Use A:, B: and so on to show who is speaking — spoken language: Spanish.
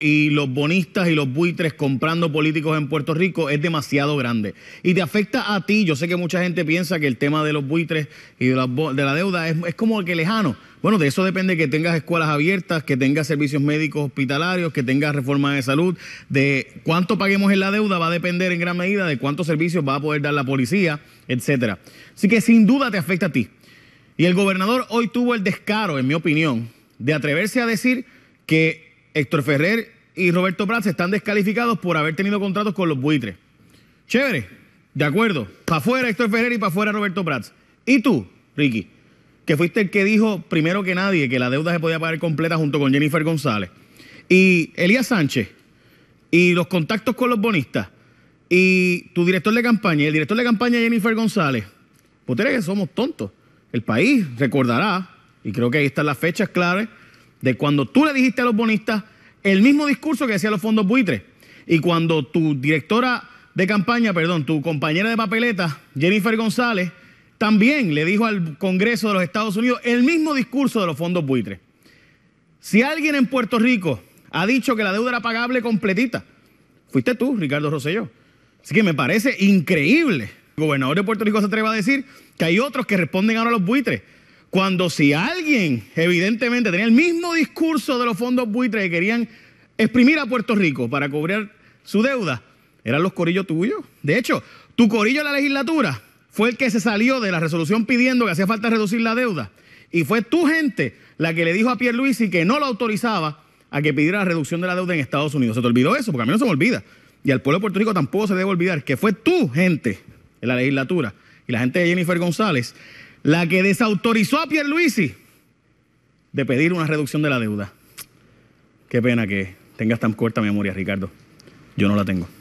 A: y los bonistas y los buitres comprando políticos en Puerto Rico es demasiado grande. Y te afecta a ti, yo sé que mucha gente piensa que el tema de los buitres y de la, deuda es, como como que lejano. Bueno, de eso depende que tengas escuelas abiertas, que tengas servicios médicos hospitalarios, que tengas reforma de salud. De cuánto paguemos en la deuda va a depender en gran medida de cuántos servicios va a poder dar la policía, etcétera. Así que sin duda te afecta a ti. Y el gobernador hoy tuvo el descaro, en mi opinión, de atreverse a decir que Héctor Ferrer y Roberto Prats están descalificados por haber tenido contratos con los buitres. Chévere, de acuerdo. Para afuera Héctor Ferrer y para afuera Roberto Prats. ¿Y tú, Ricky? Que fuiste el que dijo primero que nadie que la deuda se podía pagar completa junto con Jennifer González. Y Elías Sánchez. Y los contactos con los bonistas. Y tu director de campaña. Y el director de campaña Jennifer González. Pues que somos tontos. El país recordará, y creo que ahí están las fechas claves, de cuando tú le dijiste a los bonistas el mismo discurso que hacía los fondos buitres. Y cuando tu directora de campaña, perdón, tu compañera de papeleta, Jennifer González, también le dijo al Congreso de los Estados Unidos el mismo discurso de los fondos buitres. Si alguien en Puerto Rico ha dicho que la deuda era pagable completita, fuiste tú, Ricardo Rosselló. Así que me parece increíble. El gobernador de Puerto Rico se atreva a decir que hay otros que responden ahora a los buitres. Cuando si alguien evidentemente tenía el mismo discurso de los fondos buitres que querían exprimir a Puerto Rico para cobrar su deuda, eran los corillos tuyos. De hecho, tu corillo en la legislatura fue el que se salió de la resolución pidiendo que hacía falta reducir la deuda. Y fue tu gente la que le dijo a Pierre y que no lo autorizaba a que pidiera la reducción de la deuda en Estados Unidos. ¿Se te olvidó eso? Porque a mí no se me olvida. Y al pueblo de Puerto Rico tampoco se debe olvidar que fue tu gente en la legislatura y la gente de Jennifer González la que desautorizó a Pierluisi de pedir una reducción de la deuda. Qué pena que tengas tan corta memoria, Ricardo. Yo no la tengo.